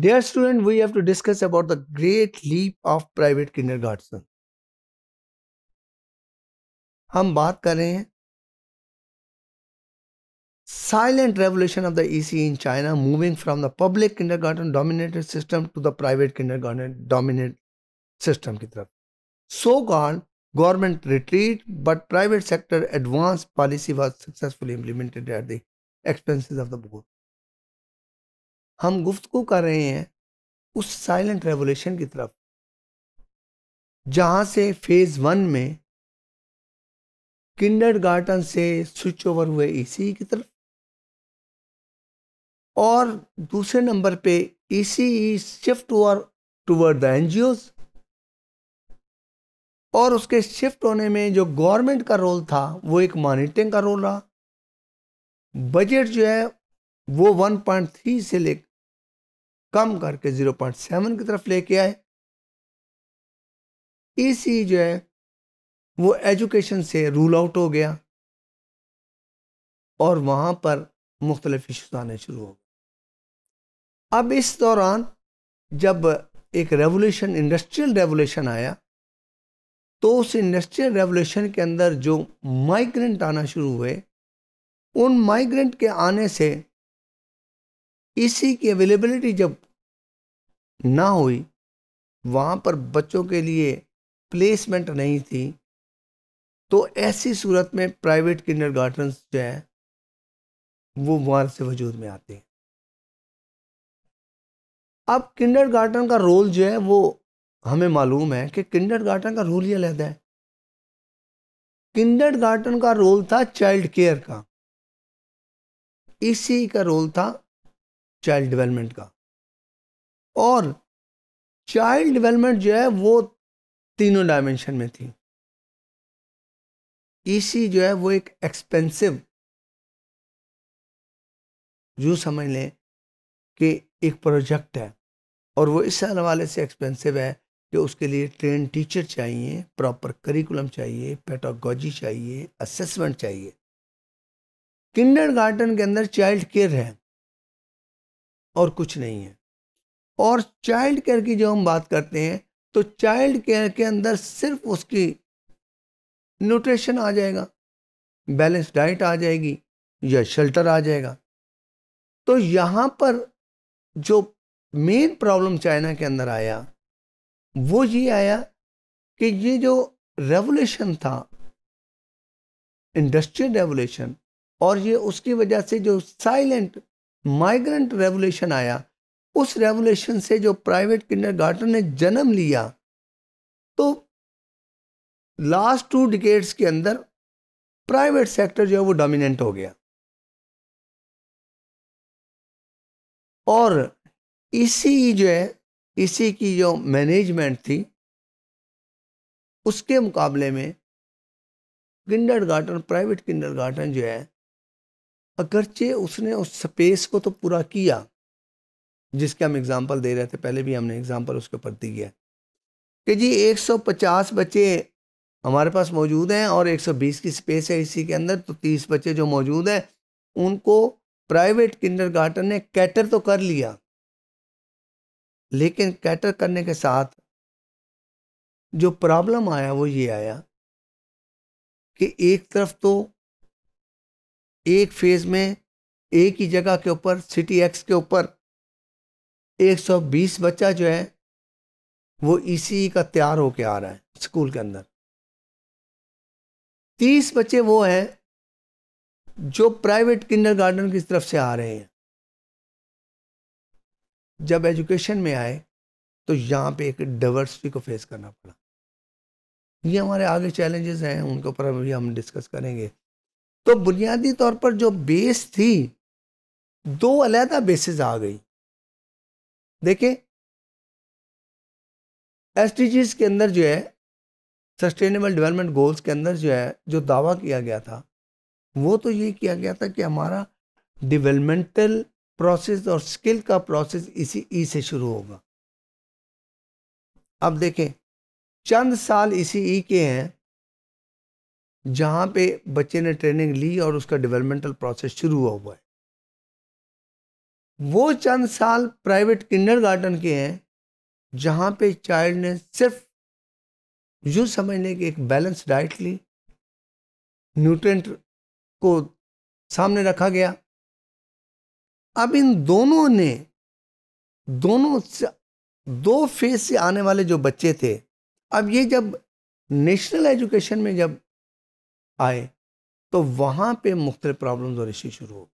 Dear student, we have to discuss about the great leap of private kindergarten. हम बात कर रहे हैं silent revolution of the EC in China moving from the public kindergarten dominated system to the private kindergarten dominated system So called government retreat but private sector advanced policy was successfully implemented at the expenses of the board. हम गुफ्तु कर रहे हैं उस silent revolution की तरफ जहाँ से फेज़ वन में किंडर गार्डन से स्विच ओवर हुए ईसी e की तरफ और दूसरे नंबर पे ईसी e शिफ्ट हुआ टूवर्ड द एनजीओज और उसके शिफ्ट होने में जो गवर्नमेंट का रोल था वो एक मॉनिटरिंग का रोल रहा बजट जो है वो 1.3 से ले कम करके ज़ीरो पॉइंट सेवन की तरफ लेके आए इसी जो है वो एजुकेशन से रूल आउट हो गया और वहाँ पर मुख्तलिफ इशूज़ आने शुरू हो गए अब इस दौरान जब एक रेवोल्यूशन इंडस्ट्रियल रेवोल्यूशन आया तो उस इंडस्ट्रियल रेवोल्यूशन के अंदर जो माइग्रेंट आना शुरू हुए उन माइग्रेंट के आने से इसी की अवेलेबिलिटी जब ना हुई वहाँ पर बच्चों के लिए प्लेसमेंट नहीं थी तो ऐसी सूरत में प्राइवेट किंडर गार्डन जो हैं वो वहाँ से वजूद में आते हैं अब किंडर गार्डन का रोल जो है वो हमें मालूम है कि किंडर गार्डन का रोल ही अलहदा है किंडर गार्डन का रोल था चाइल्ड केयर का इसी का रोल था चाइल्ड डेवलपमेंट का और चाइल्ड डेवलपमेंट जो है वो तीनों डायमेंशन में थी ईसी e जो है वो एक एक्सपेंसिव जो समझ लें कि एक प्रोजेक्ट है और वो इस हवाले से एक्सपेंसिव है कि उसके लिए ट्रेन टीचर चाहिए प्रॉपर करिकुलम चाहिए पेटागोजी चाहिए असेसमेंट चाहिए किंडर गार्डन के अंदर चाइल्ड केयर है और कुछ नहीं है और चाइल्ड केयर की जब हम बात करते हैं तो चाइल्ड केयर के अंदर सिर्फ उसकी न्यूट्रिशन आ जाएगा बैलेंस डाइट आ जाएगी या शेल्टर आ जाएगा तो यहाँ पर जो मेन प्रॉब्लम चाइना के अंदर आया वो ये आया कि ये जो रेवोल्यूशन था इंडस्ट्रियल रेवोल्यूशन और ये उसकी वजह से जो साइलेंट माइग्रेंट रेवोल्यूशन आया उस रेवोल्यूशन से जो प्राइवेट किंडरगार्टन ने जन्म लिया तो लास्ट टू डिकेट्स के अंदर प्राइवेट सेक्टर जो है वो डोमिनेंट हो गया और इसी जो है इसी की जो मैनेजमेंट थी उसके मुकाबले में kindergarten private kindergarten जो है अगरचे उसने उस स्पेस को तो पूरा किया जिसके हम एग्ज़ाम्पल दे रहे थे पहले भी हमने एग्ज़ाम्पल उसके ऊपर दी है कि जी 150 बच्चे हमारे पास मौजूद हैं और 120 की स्पेस है इसी के अंदर तो 30 बच्चे जो मौजूद हैं उनको प्राइवेट किंडरगार्टन ने कैटर तो कर लिया लेकिन कैटर करने के साथ जो प्रॉब्लम आया वो ये आया कि एक तरफ तो एक फेज में एक ही जगह के ऊपर सिटी एक्स के ऊपर 120 बच्चा जो है वो इसी e e का तैयार होके आ रहा है स्कूल के अंदर 30 बच्चे वो हैं जो प्राइवेट किंडर गार्डन की तरफ से आ रहे हैं जब एजुकेशन में आए तो यहाँ पे एक डाइवर्सिटी को फेस करना पड़ा ये हमारे आगे चैलेंजेस हैं उनके ऊपर अभी हम डिस्कस करेंगे तो बुनियादी तौर पर जो बेस थी दो अलहदा बेसिस आ गई देखें एस के अंदर जो है सस्टेनेबल डेवलपमेंट गोल्स के अंदर जो है जो दावा किया गया था वो तो ये किया गया था कि हमारा डेवलपमेंटल प्रोसेस और स्किल का प्रोसेस इसी ई e से शुरू होगा अब देखें चंद साल इसी ई e के हैं जहाँ पे बच्चे ने ट्रेनिंग ली और उसका डेवलपमेंटल प्रोसेस शुरू हुआ हुआ है वो चंद साल प्राइवेट गार्डन के हैं जहाँ पे चाइल्ड ने सिर्फ यूँ समझ लें कि एक बैलेंस डाइट ली न्यूट्रेंट को सामने रखा गया अब इन दोनों ने दोनों दो फेज से आने वाले जो बच्चे थे अब ये जब नेशनल एजुकेशन में जब आए तो वहाँ पे मुख्तलिफ प्रॉब्लम्स और इशू शुरू हो